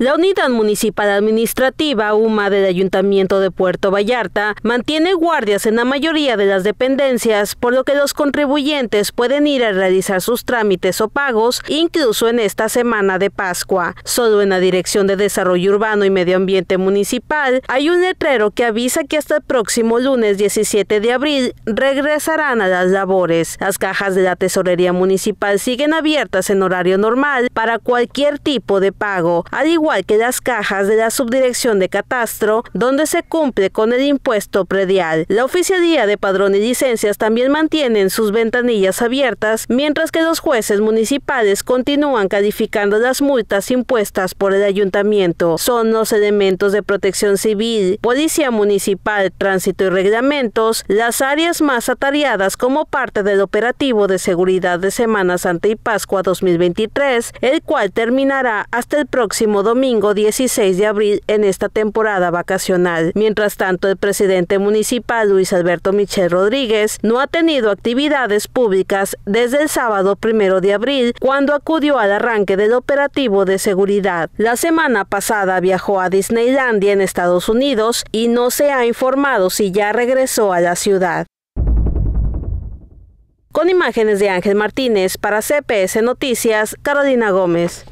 La Unidad Municipal Administrativa UMA del Ayuntamiento de Puerto Vallarta mantiene guardias en la mayoría de las dependencias, por lo que los contribuyentes pueden ir a realizar sus trámites o pagos incluso en esta semana de Pascua. Solo en la Dirección de Desarrollo Urbano y Medio Ambiente Municipal hay un letrero que avisa que hasta el próximo lunes 17 de abril regresarán a las labores. Las cajas de la Tesorería Municipal siguen abiertas en horario normal para cualquier tipo de pago, al que las cajas de la subdirección de catastro, donde se cumple con el impuesto predial. La oficialía de padrón y licencias también mantienen sus ventanillas abiertas, mientras que los jueces municipales continúan calificando las multas impuestas por el ayuntamiento. Son los elementos de protección civil, policía municipal, tránsito y reglamentos, las áreas más atareadas como parte del operativo de seguridad de Semana Santa y Pascua 2023, el cual terminará hasta el próximo domingo domingo 16 de abril en esta temporada vacacional. Mientras tanto, el presidente municipal Luis Alberto Michel Rodríguez no ha tenido actividades públicas desde el sábado primero de abril, cuando acudió al arranque del operativo de seguridad. La semana pasada viajó a Disneylandia en Estados Unidos y no se ha informado si ya regresó a la ciudad. Con imágenes de Ángel Martínez para CPS Noticias, Carolina Gómez.